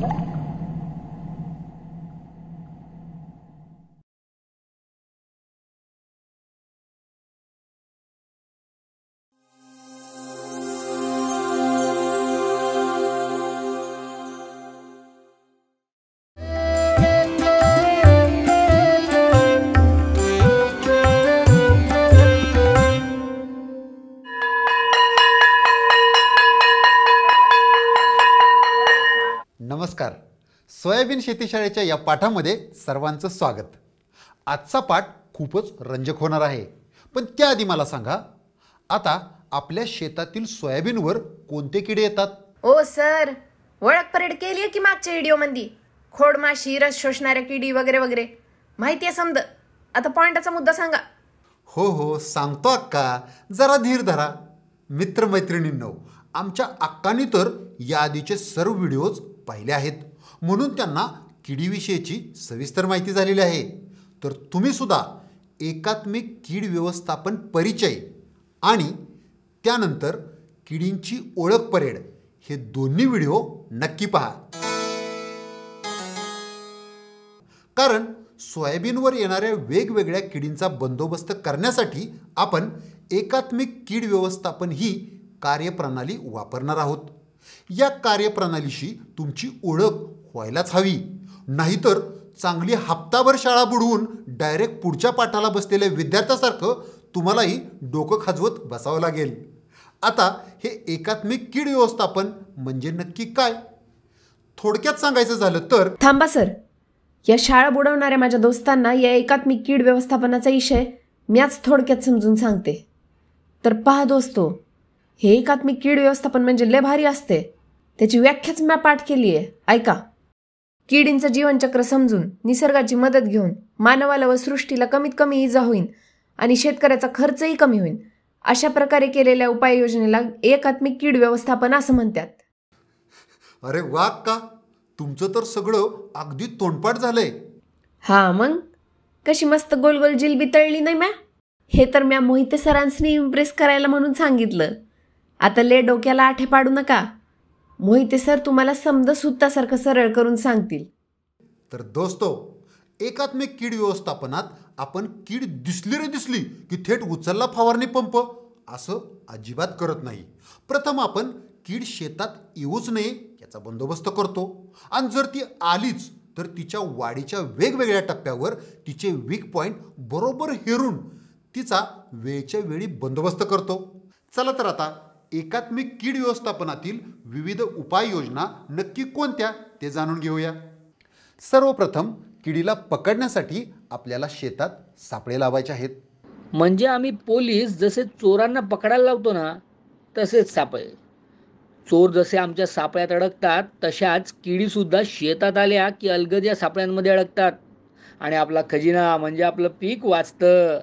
Thank you. शेतीशाळेच्या या पाठामध्ये सर्वांचं स्वागत आजचा पाठ खूपच रंजक होणार आहे पण त्याआधी मला सांगा आता आपल्या शेतातील सोयाबीनवर कोणते किडे येतात ओ सर ओळख परेड केली की मागच्या व्हिडिओ मध्ये खोडमाशी रस शोषणाऱ्या किडी वगैरे वगैरे माहिती आहे समज आता पॉइंटचा मुद्दा सांगा हो हो सांगतो अक्का जरा धीर धरा मित्रमैत्रिणींनो आमच्या अक्कानी तर या आधीचे सर्व व्हिडिओज पाहिले आहेत म्हणून त्यांना किडीविषयीची सविस्तर माहिती झालेली आहे तर तुम्हीसुद्धा एकात्मिक कीड व्यवस्थापन परिचय आणि त्यानंतर किडींची ओळख परेड हे दोन्ही व्हिडिओ नक्की पहा कारण सोयाबीनवर येणाऱ्या वेगवेगळ्या किडींचा बंदोबस्त करण्यासाठी आपण एकात्मिक कीड व्यवस्थापन ही कार्यप्रणाली वापरणार आहोत या कार्यप्रणालीशी तुमची ओळख व्हायलाच हवी नाहीतर चांगली हप्ताभर शाळा बुडवून डायरेक्ट पुढच्या पाठाला बसलेल्या विद्यार्थ्यासारखं तुम्हालाही डोकं खाजवत बसावं लागेल आता हे एकात्मिक कीड व्यवस्थापन म्हणजे नक्की काय थोडक्यात सांगायचं झालं तर थांबा सर या शाळा बुडवणाऱ्या माझ्या दोस्तांना या एकात्मिक कीड व्यवस्थापनाचा विषय म्याच थोडक्यात समजून सांगते तर पहा दोस्तो हे एकात्मिक कीड व्यवस्थापन म्हणजे लय भारी असते त्याची व्याख्याच मी पाठ केली आहे ऐका किडींचं जीवनचक्र समजून निसर्गाची मदत घेऊन मानवाला व सृष्टीला कमीत कमी इजा होईल आणि शेतकऱ्याचा खर्चही कमी होईल अशा प्रकारे केलेल्या उपाययोजनेला एकात्मिक कीड व्यवस्थापन असं म्हणतात अरे वा का तुमचं तर सगळं अगदी तोंडपाठ झालंय हा मग कशी मस्त गोल गोल जिलबी तळली नाही मॅ हे तर म्या मोहिते सरांसनी इम्प्रेस करायला म्हणून सांगितलं आता ले डोक्याला आठे पाडू नका मोहिते सर तुम्हाला समद सुत्तासारखं सरळ करून सांगतील तर दोस्तो एकात्मिक कीड व्यवस्थापनात आपण कीड दिसली रे दिसली की थेट उचलला फवारणी पंप असं अजिबात करत नाही प्रथम आपण कीड शेतात येऊच नये याचा बंदोबस्त करतो आणि जर ती आलीच तर तिच्या वाढीच्या वेगवेगळ्या टप्प्यावर तिचे वीक पॉईंट बरोबर हेरून तिचा वेळच्या वेळी बंदोबस्त करतो चला तर आता एकात्मिक कीड व्यवस्थापनातील विविध उपाययोजना नक्की कोणत्या ते जाणून घेऊया सर्वप्रथम किडीला पकडण्यासाठी आपल्याला शेतात सापळे लावायचे आहेत म्हणजे आम्ही पोलीस जसे चोरांना पकडायला लावतो ना तसेच सापळे चोर जसे आमच्या सापळ्यात अडकतात तशाच किडीसुद्धा शेतात आल्या की अलगद या सापळ्यांमध्ये अडकतात आणि आपला खजिना म्हणजे आपलं पीक वाचतं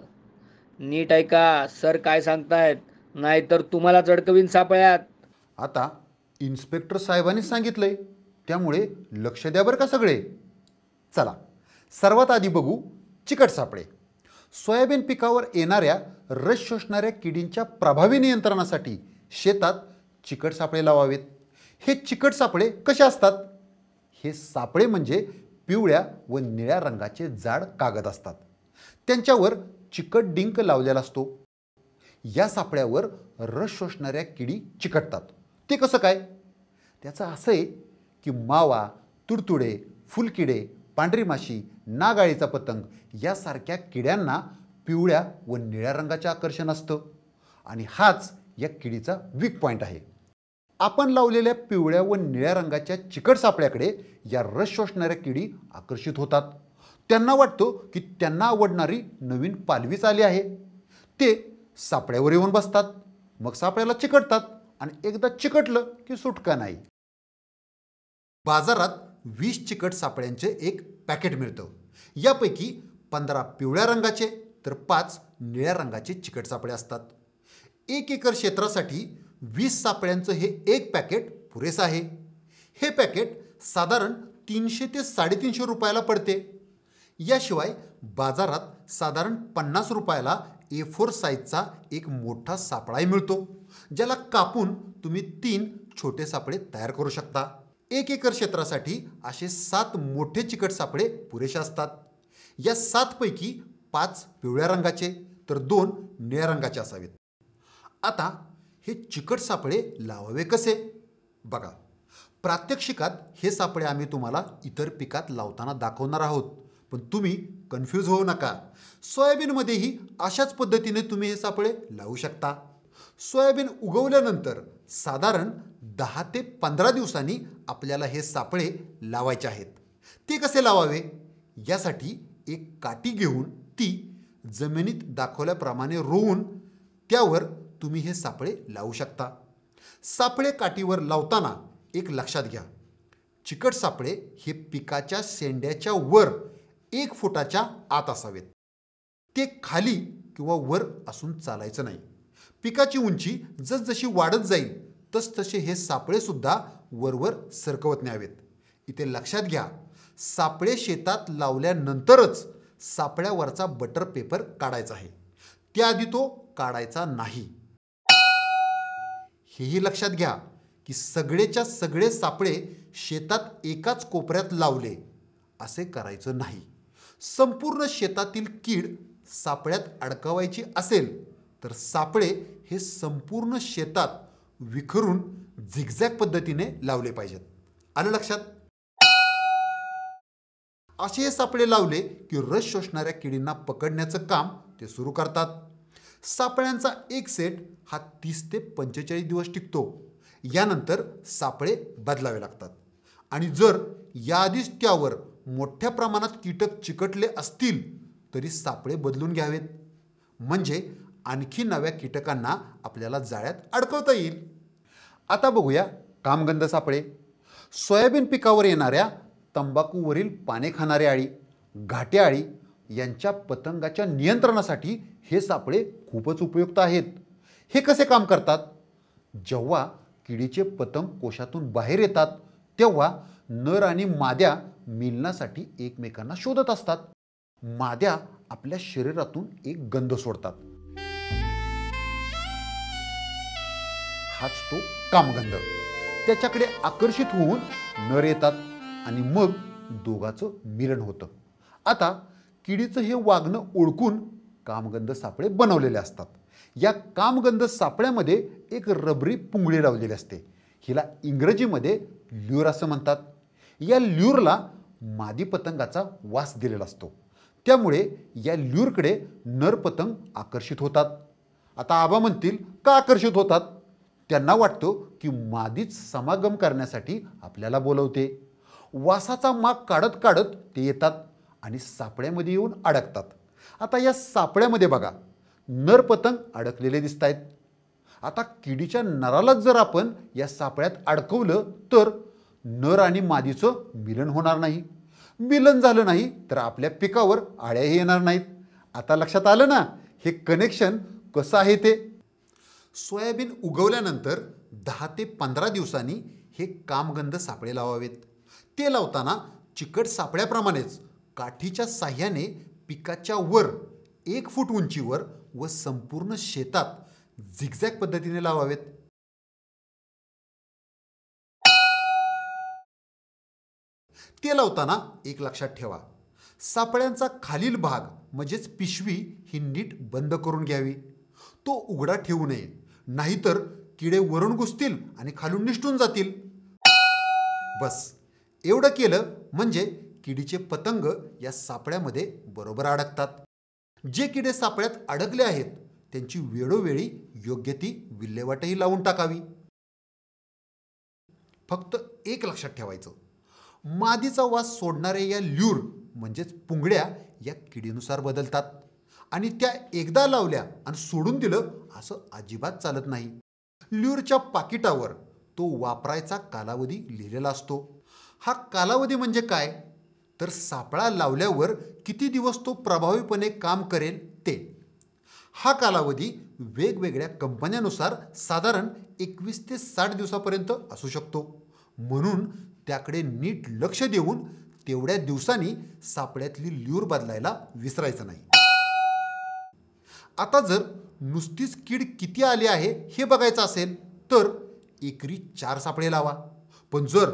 नीट ऐका सर काय सांगतायत नाहीतर तुम्हाला जडकवीन सापळ्यात आता इन्स्पेक्टर साहेबांनी सांगितलंय त्यामुळे लक्ष द्या बरं का सगळे चला सर्वात आधी बघू चिकट सापळे सोयाबीन पिकावर येणाऱ्या रस शोषणाऱ्या किडींच्या प्रभावी नियंत्रणासाठी शेतात चिकट सापळे लावावेत हे चिकट सापळे कसे असतात हे सापळे म्हणजे पिवळ्या व निळ्या रंगाचे जाड कागद असतात त्यांच्यावर चिकट डिंक लावलेला असतो या सापळ्यावर रस शोषणाऱ्या किडी चिकटतात ते कसं काय त्याचं असं आहे की मावा तुडतुडे फुलकिडे पांढरी माशी नागाळीचा पतंग यासारख्या किड्यांना पिवळ्या व निळ्या रंगाचे आकर्षण असतं आणि हाच या किडीचा वीक पॉईंट आहे आपण लावलेल्या पिवळ्या व निळ्या रंगाच्या चिकट सापळ्याकडे या रस शोषणाऱ्या किडी आकर्षित होतात त्यांना वाटतो की त्यांना आवडणारी नवीन पालवीच आली आहे ते सापड्यावर येऊन बसतात मग सापड्याला चिकटतात आणि एकदा चिकटलं की सुटका नाही बाजारात वीस चिकट सापड्यांचे एक पॅकेट मिळतं यापैकी पंधरा पिवळ्या रंगाचे तर पाच निळ्या रंगाचे चिकट सापळे असतात एक एकर क्षेत्रासाठी वीस सापळ्यांचं हे एक पॅकेट पुरेसं आहे हे पॅकेट साधारण तीनशे ते साडेतीनशे रुपयाला पडते याशिवाय बाजारात साधारण पन्नास रुपयाला ए फोर साईजचा एक मोठा सापळाही मिळतो ज्याला कापून तुम्ही तीन छोटे सापळे तयार करू शकता एक एकर क्षेत्रासाठी असे सात मोठे चिकट सापळे पुरेसे असतात या सातपैकी पाच पिवळ्या रंगाचे तर दोन निळ्या रंगाचे असावेत आता हे चिकट सापळे लावावे कसे बघा प्रात्यक्षिकात हे सापळे आम्ही तुम्हाला इतर पिकात लावताना दाखवणार आहोत पण तुम्ही कन्फ्यूज होऊ नका सोयाबीनमध्येही अशाच पद्धतीने तुम्ही हे सापळे लावू शकता सोयाबीन उगवल्यानंतर साधारण दहा ते पंधरा दिवसांनी आपल्याला हे सापळे लावायचे आहेत ते कसे लावावे यासाठी एक काठी घेऊन ती जमिनीत दाखवल्याप्रमाणे रोवून त्यावर तुम्ही हे सापळे लावू शकता सापळे काठीवर लावताना एक लक्षात घ्या चिकट सापळे हे पिकाच्या शेंड्याच्या वर एक फुटाच्या आत असावेत ते खाली किंवा वर असून चालायचं नाही पिकाची उंची जसजशी वाढत जाईल तसतसे हे सापळेसुद्धा वरवर सरकवत न्यावेत इथे लक्षात घ्या सापळे शेतात लावल्यानंतरच सापळ्यावरचा बटर पेपर काढायचा आहे त्याआधी तो काढायचा नाही हेही लक्षात घ्या की सगळेच्या सगळे सापळे शेतात एकाच कोपऱ्यात लावले असे करायचं नाही संपूर्ण शेतातील कीड सापळ्यात अडकवायची असेल तर सापळे हे संपूर्ण शेतात विखरून झिगझॅग पद्धतीने लावले पाहिजेत आलं लक्षात असे हे सापळे लावले की रस शोषणाऱ्या किडींना पकडण्याचं काम ते सुरू करतात सापळ्यांचा एक सेट हा तीस ते पंचेचाळीस दिवस टिकतो यानंतर सापळे बदलावे लागतात आणि जर याआधीच त्यावर मोठ्या प्रमाणात कीटक चिकटले असतील तरी सापळे बदलून घ्यावेत म्हणजे आणखी नव्या कीटकांना आपल्याला जाळ्यात अडकवता येईल आता बघूया कामगंध सापळे सोयाबीन पिकावर येणाऱ्या तंबाखूवरील पाने खाणारे आळी घाटे आळी यांच्या पतंगाच्या नियंत्रणासाठी हे सापळे खूपच उपयुक्त आहेत हे कसे काम करतात जेव्हा किडीचे पतंग कोशातून बाहेर येतात तेव्हा नर आणि माद्या मिलनासाठी एकमेकांना शोधत असतात माद्या आपल्या शरीरातून एक गंध सोडतात हाच तो कामगंध त्याच्याकडे आकर्षित होऊन नर येतात आणि मग दोघाचं मिलन होतं आता किडीचं हे वागणं ओळखून कामगंध सापळे बनवलेले असतात या कामगंध सापळ्यामध्ये एक रबरी पुंगळी लावलेली असते हिला इंग्रजीमध्ये ल्युर असं म्हणतात या ल्यूरला मादी पतंगाचा वास दिलेला असतो त्यामुळे या ल्यूरकडे नरपतंग आकर्षित होतात आता आबा म्हणतील का आकर्षित होतात त्यांना वाटतो की मादीच समागम करण्यासाठी आपल्याला बोलवते वासाचा माग काढत काढत ते येतात आणि सापळ्यामध्ये येऊन अडकतात आता या सापळ्यामध्ये बघा नरपतंग अडकलेले दिसत आहेत आता किडीच्या नरालाच जर आपण या सापळ्यात अडकवलं तर नर आणि मादीचं मिलन होणार नाही मिलन झालं नाही तर आपल्या पिकावर आळ्याही येणार नाहीत आता लक्षात आलं ना हे कनेक्शन कसं आहे ते सोयाबीन उगवल्यानंतर दहा ते पंधरा दिवसांनी हे कामगंध सापळे लावावेत ते लावताना चिकट सापळ्याप्रमाणेच काठीच्या साह्याने पिकाच्या वर एक फूट उंचीवर व संपूर्ण शेतात झिगझॅग पद्धतीने लावावेत ते लावताना एक लक्षात ठेवा सापळ्यांचा खालील भाग म्हणजेच पिशवी ही नीट बंद करून घ्यावी तो उघडा ठेवू नये नाहीतर किडे वरून घुसतील आणि खालून निष्ठून जातील बस एवढं केलं म्हणजे किडीचे पतंग या सापळ्यामध्ये बरोबर अडकतात जे किडे सापळ्यात अडकले आहेत त्यांची वेळोवेळी योग्य ती विल्हेवाटही लावून टाकावी फक्त एक लक्षात ठेवायचं मादीचा वास सोडणाऱ्या या ल्यूर म्हणजेच पुंगड्या या किडीनुसार बदलतात आणि त्या एकदा लावल्या आणि सोडून दिलं असं अजिबात चालत नाही ल्यूरच्या पाकिटावर तो वापरायचा कालावधी लिहिलेला असतो हा कालावधी म्हणजे काय तर सापळा लावल्यावर किती दिवस तो प्रभावीपणे काम करेल ते हा कालावधी वेगवेगळ्या कंपन्यानुसार साधारण एकवीस ते साठ दिवसापर्यंत असू शकतो म्हणून त्याकडे नीट लक्ष देऊन तेवढ्या दिवसांनी सापड्यातली ल्यूर बदलायला विसरायचं नाही आता जर नुसतीच कीड किती आली आहे हे बघायचं असेल तर एकरी चार सापळे लावा पण जर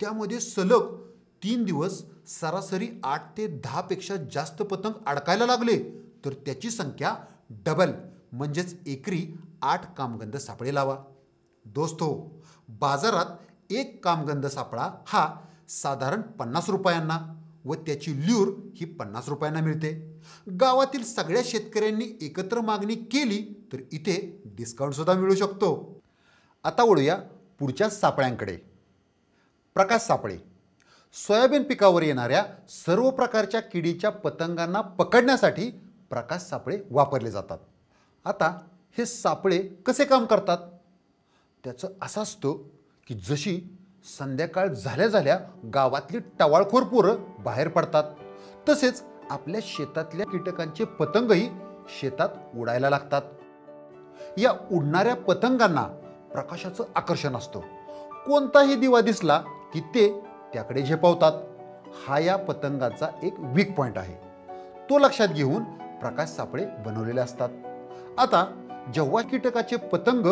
त्यामध्ये सलग तीन दिवस सरासरी आठ ते दहापेक्षा जास्त पतंग अडकायला लागले तर त्याची संख्या डबल म्हणजेच एकरी आठ कामगंध सापळे लावा दोस्तो बाजारात एक कामगंध सापळा हा साधारण पन्नास रुपयांना व त्याची ल्यूर ही पन्नास रुपयांना मिळते गावातील सगळ्या शेतकऱ्यांनी एकत्र मागणी केली तर इथे डिस्काउंटसुद्धा मिळू शकतो आता वळूया पुढच्या सापळ्यांकडे प्रकाश सापळे सोयाबीन पिकावर येणाऱ्या सर्व प्रकारच्या किडीच्या पतंगांना पकडण्यासाठी प्रकाश सापळे वापरले जातात आता हे सापळे कसे काम करतात त्याचं असा असतो की जशी संध्याकाळ झाल्या झाल्या गावातली टवाळखोर पोरं बाहेर पडतात तसेच आपल्या शेतातल्या कीटकांचे पतंगही शेतात उडायला लागतात या उडणाऱ्या पतंगांना प्रकाशाचं आकर्षण असतं कोणताही दिवा दिसला की ते त्याकडे झेपावतात हा या पतंगाचा एक वीक पॉईंट आहे तो लक्षात घेऊन प्रकाश सापळे बनवलेले असतात आता जेव्हा कीटकाचे पतंग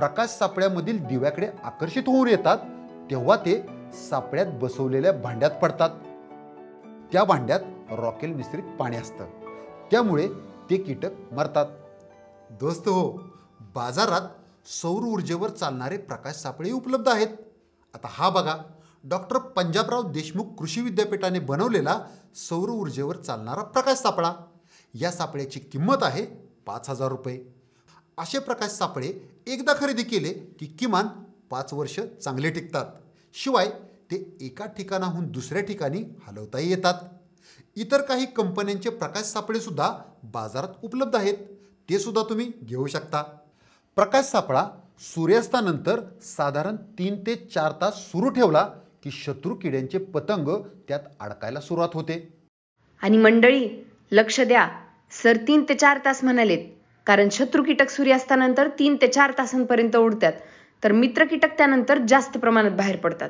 प्रकाश सापळ्यामधील दिव्याकडे आकर्षित होऊन येतात तेव्हा ते सापळ्यात बसवलेल्या भांड्यात पडतात त्या भांड्यात रॉकेल मिश्रित पाणी असतं त्यामुळे ते कीटक मरतात दोस्त हो बाजारात सौर ऊर्जेवर चालणारे प्रकाश सापळे उपलब्ध आहेत आता हा बघा डॉक्टर पंजाबराव देशमुख कृषी विद्यापीठाने बनवलेला सौर ऊर्जेवर चालणारा प्रकाश सापळा या सापळ्याची किंमत आहे पाच हजार रुपये असे प्रकाश सापळे एकदा खरेदी केले की किमान पाच वर्ष चांगले टिकतात शिवाय ते एका ठिकाणाहून दुसऱ्या ठिकाणी हलवताही येतात इतर काही कंपन्यांचे प्रकाश सापळेसुद्धा बाजारात उपलब्ध आहेत ते सुद्धा तुम्ही घेऊ शकता प्रकाश सापळा सूर्यास्तानंतर साधारण तीन ते चार तास सुरू ठेवला की शत्रू किड्यांचे पतंग त्यात अडकायला सुरुवात होते आणि मंडळी लक्ष द्या सर तीन ते चार तास म्हणालेत कारण शत्रू कीटक सूर्यास्तानंतर तीन ते चार तासांपर्यंत उडतात तर मित्र कीटक त्यानंतर जास्त प्रमाणात बाहेर पडतात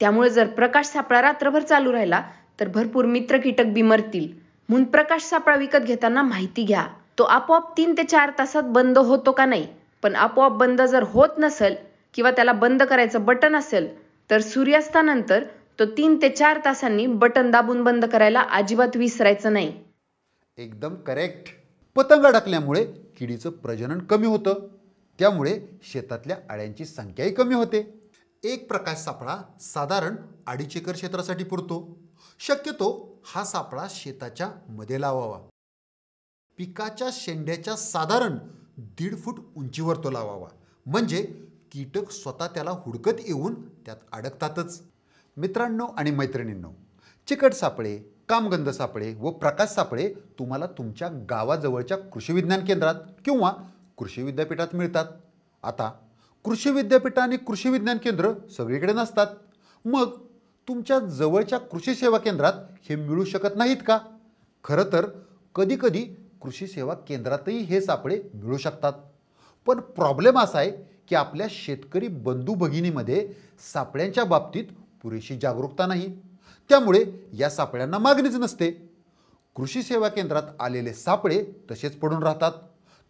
त्यामुळे जर प्रकाश सापळा रात्रभर चालू राहिला तर भरपूर मित्र कीटक बिमरतील म्हणून प्रकाश सापळा विकत घेताना माहिती घ्या तो आपोआप तीन ते चार तासात बंद होतो का नाही पण आपोआप बंद जर होत नसेल किंवा त्याला बंद करायचं बटन असेल तर सूर्यास्तानंतर तो तीन ते चार तासांनी बटन दाबून बंद करायला अजिबात विसरायचं नाही एकदम करेक्ट पतंग अडकल्यामुळे किडीचं प्रजनन कमी होतं त्यामुळे शेतातल्या अळ्यांची संख्याही कमी होते एक प्रकाश सापळा साधारण अडीच एकर क्षेत्रासाठी पुरतो शक्यतो हा सापळा शेताच्या मध्ये लावावा पिकाच्या शेंड्याच्या साधारण दीड फूट उंचीवर तो लावावा म्हणजे कीटक स्वतः त्याला हुडकत येऊन त्यात अडकतातच मित्रांनो आणि मैत्रिणींनो चिकट सापळे कामगंध सापळे व प्रकाश सापळे तुम्हाला तुमच्या गावाजवळच्या कृषी विज्ञान केंद्रात किंवा कृषी विद्यापीठात मिळतात आता कृषी विद्यापीठ आणि कृषी विज्ञान केंद्र सगळीकडे नसतात मग तुमच्या जवळच्या कृषी सेवा केंद्रात हे मिळू शकत नाहीत का खरं तर कधीकधी कृषी सेवा केंद्रातही हे सापळे मिळू शकतात पण प्रॉब्लेम असा आहे की आपल्या शेतकरी बंधू भगिनीमध्ये सापळ्यांच्या बाबतीत पुरेशी जागरूकता नाही त्यामुळे या सापळ्यांना मागणीच नसते कृषी सेवा केंद्रात आलेले सापळे तसेच पडून राहतात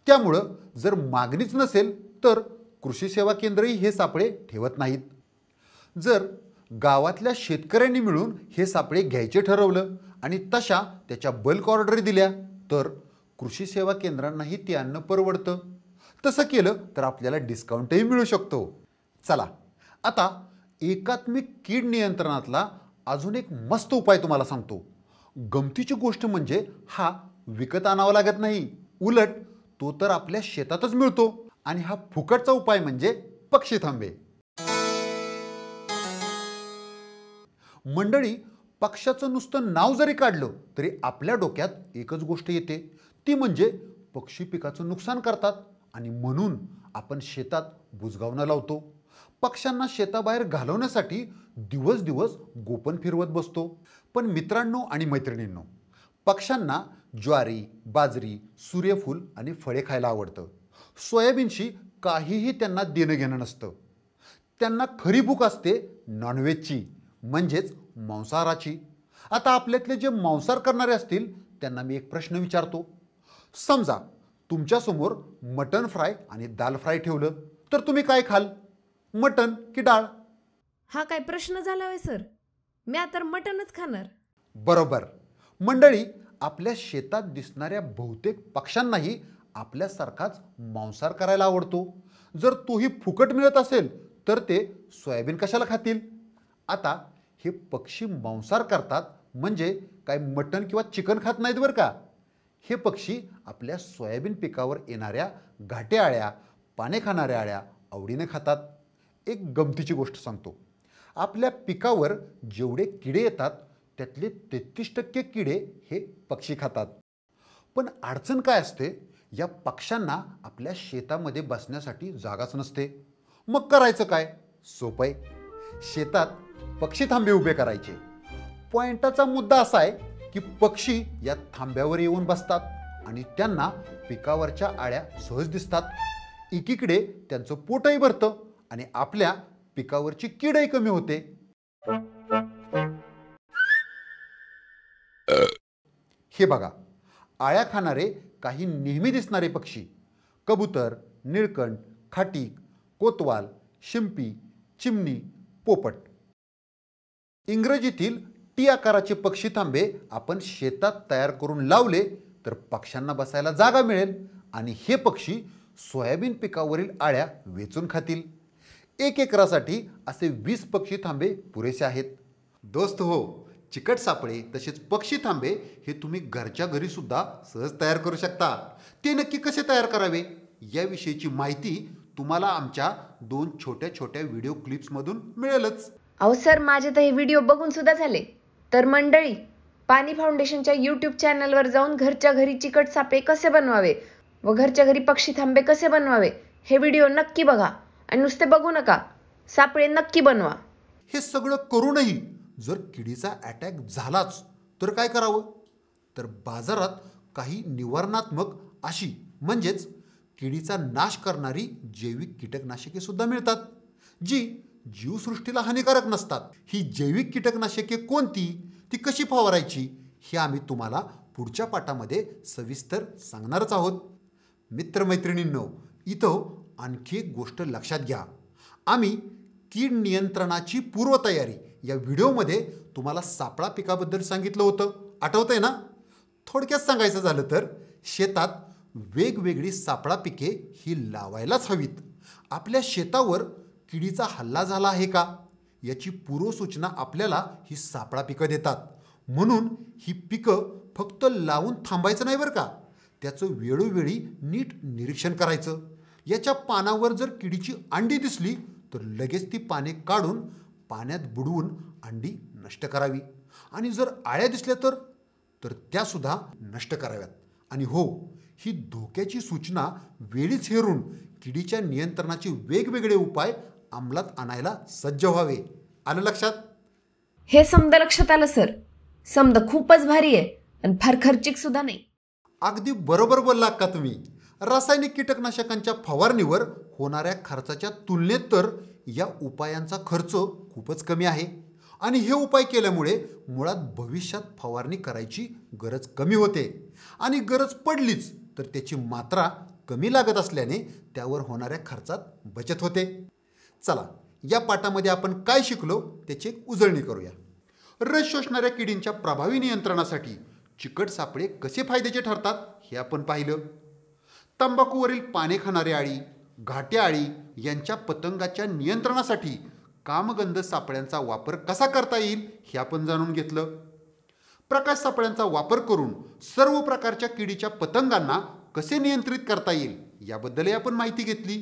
त्यामुळं जर मागणीच नसेल तर कृषी सेवा केंद्रही हे सापळे ठेवत नाहीत जर गावातल्या शेतकऱ्यांनी मिळून हे सापळे घ्यायचे ठरवलं आणि तशा त्याच्या बल्क ऑर्डरी दिल्या तर कृषी सेवा केंद्रांनाही ते अन्न परवडतं तसं केलं तर आपल्याला डिस्काउंटही मिळू शकतो चला आता एकात्मिक कीड नियंत्रणातला अजून एक मस्त उपाय तुम्हाला सांगतो गमतीची गोष्ट म्हणजे हा विकत आणावा लागत नाही उलट तो तर आपल्या शेतातच मिळतो आणि हा फुकटचा उपाय म्हणजे पक्षी थांबे मंडळी पक्षाचं नुसतं नाव जरी काढलं तरी आपल्या डोक्यात एकच गोष्ट येते ती म्हणजे पक्षी पिकाचं नुकसान करतात आणि म्हणून आपण शेतात बुजगावणं लावतो पक्ष्यांना शेताबाहेर घालवण्यासाठी दिवस दिवस गोपन फिरवत बसतो पण मित्रांनो आणि मैत्रिणींनो पक्ष्यांना ज्वारी बाजरी सूर्यफूल आणि फळे खायला आवडतं सोयाबीनशी काहीही त्यांना देणं घेणं नसतं त्यांना खरी भूक असते नॉनव्हेजची म्हणजेच मांसाहाराची आता आपल्यातले जे मांसाहार करणारे असतील त्यांना मी एक प्रश्न विचारतो समजा तुमच्यासमोर मटन फ्राय आणि दाल फ्राय ठेवलं तर तुम्ही काय खाल मटण की डाळ हा काय प्रश्न झाला होय सर मी तर मटणच खाणार बरोबर मंडळी आपल्या शेतात दिसणाऱ्या बहुतेक पक्ष्यांनाही आपल्यासारखाच मांसार करायला आवडतो जर तोही फुकट मिळत असेल तर ते सोयाबीन कशाला खातील आता हे पक्षी मांसार करतात म्हणजे काय मटण किंवा चिकन खात नाहीत बरं का हे पक्षी आपल्या सोयाबीन पिकावर येणाऱ्या घाटे आळ्या पाने खाणाऱ्या आळ्या आवडीने खातात एक गमतीची गोष्ट सांगतो आपल्या पिकावर जेवढे किडे येतात त्यातले तेहतीस टक्के किडे हे पक्षी खातात पण अडचण काय असते या पक्ष्यांना आपल्या शेतामध्ये बसण्यासाठी जागाच नसते मग करायचं काय सोपं आहे शेतात पक्षी थांबे उभे करायचे पॉइंटाचा मुद्दा असा आहे की पक्षी या थांब्यावर येऊन बसतात आणि त्यांना पिकावरच्या आळ्या सहज दिसतात एकीकडे त्यांचं पोटही भरतं आणि आपल्या पिकावरची किडही कमी होते हे बघा आळ्या खाणारे काही नेहमी दिसणारे पक्षी कबूतर निळकंठ खाटीक कोतवाल शिंपी चिमणी पोपट इंग्रजीतील टी आकाराचे पक्षी थांबे आपण शेतात तयार करून लावले तर पक्ष्यांना बसायला जागा मिळेल आणि हे पक्षी सोयाबीन पिकावरील आळ्या वेचून खातील एक एकरासाठी असे वीस पक्षी थांबे पुरेसे आहेत दोस्त हो चिकट सापळे तसेच पक्षी थांबे हे तुम्ही घरच्या घरी सुद्धा सहज तयार करू शकता ते नक्की कसे तयार करावे याविषयीची माहिती तुम्हाला आमच्या दोन छोट्या छोट्या व्हिडिओ क्लिप्समधून मिळेलच अहो सर माझे तर हे व्हिडिओ बघून सुद्धा झाले तर मंडळी पाणी फाउंडेशनच्या यूट्यूब चॅनलवर जाऊन घरच्या घरी चिकट सापळे कसे बनवावे व घरच्या घरी पक्षी थांबे कसे बनवावे हे व्हिडिओ नक्की बघा आणि नुसते बघू नका सापळे नक्की बनवा हे सगळं करूनही जर किडीचा अटॅक झालाच तर काय करावं तर बाजारात काही निवारणात्मक अशी म्हणजेच किडीचा नाश करणारी जैविक कीटकनाशके सुद्धा मिळतात जी जीवसृष्टीला हानिकारक नसतात ही जैविक कीटकनाशके कोणती ती कशी फवारायची हे आम्ही तुम्हाला पुढच्या पाठामध्ये सविस्तर सांगणारच आहोत मित्रमैत्रिणींनो इथं आणखी एक गोष्ट लक्षात घ्या आम्ही कीड नियंत्रणाची पूर्वतयारी या व्हिडिओमध्ये तुम्हाला सापळा पिकाबद्दल सांगितलं होतं आहे ना थोडक्यात सांगायचं झालं तर शेतात वेगवेगळी सापळा पिके ही लावायलाच हवीत आपल्या शेतावर किडीचा हल्ला झाला आहे का याची पूर्वसूचना आपल्याला ही सापळा पिकं देतात म्हणून ही पिकं फक्त लावून थांबायचं नाही बरं का त्याचं वेळोवेळी नीट निरीक्षण करायचं याच्या पानावर जर किडीची अंडी दिसली तर लगेच ती पाने काढून पाण्यात बुडवून अंडी नष्ट करावी आणि जर आळ्या दिसल्या तर तर त्यासुद्धा नष्ट कराव्यात आणि हो ही धोक्याची सूचना वेळीच हेरून किडीच्या नियंत्रणाचे वेगवेगळे उपाय अंमलात आणायला सज्ज व्हावे आलं लक्षात हे समद लक्षात आलं सर समद खूपच भारी आहे आणि फार खर्चिक सुद्धा नाही अगदी बरोबर बोलला का तुम्ही रासायनिक कीटकनाशकांच्या फवारणीवर होणाऱ्या खर्चाच्या तुलनेत तर या उपायांचा खर्च खूपच कमी आहे आणि हे उपाय केल्यामुळे मुळात भविष्यात फवारणी करायची गरज कमी होते आणि गरज पडलीच तर त्याची मात्रा कमी लागत असल्याने त्यावर होणाऱ्या खर्चात बचत होते चला या पाठामध्ये आपण काय शिकलो त्याची एक उजळणी करूया रस शोषणाऱ्या किडींच्या प्रभावी नियंत्रणासाठी चिकट सापळे कसे फायद्याचे ठरतात हे आपण पाहिलं तंबाखूवरील पाने खाणाऱ्या आळी घाट्या आळी यांच्या पतंगाच्या नियंत्रणासाठी कामगंध सापळ्यांचा वापर कसा करता येईल हे आपण जाणून घेतलं प्रकाश सापळ्यांचा वापर करून सर्व प्रकारच्या किडीच्या पतंगांना कसे नियंत्रित करता येईल याबद्दलही आपण माहिती घेतली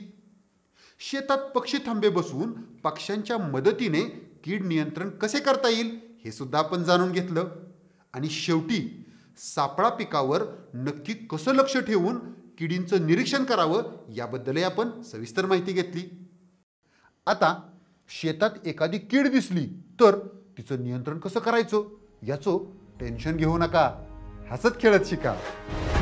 शेतात पक्षी थांबे बसवून पक्ष्यांच्या मदतीने कीड नियंत्रण कसे करता येईल हे सुद्धा आपण जाणून घेतलं आणि शेवटी सापळा पिकावर नक्की कसं लक्ष ठेवून किडींचं निरीक्षण करावं याबद्दलही आपण सविस्तर माहिती घेतली आता शेतात एखादी कीड दिसली तर तिचं नियंत्रण कसं करायचं याचं टेन्शन घेऊ नका हसत खेळत शिका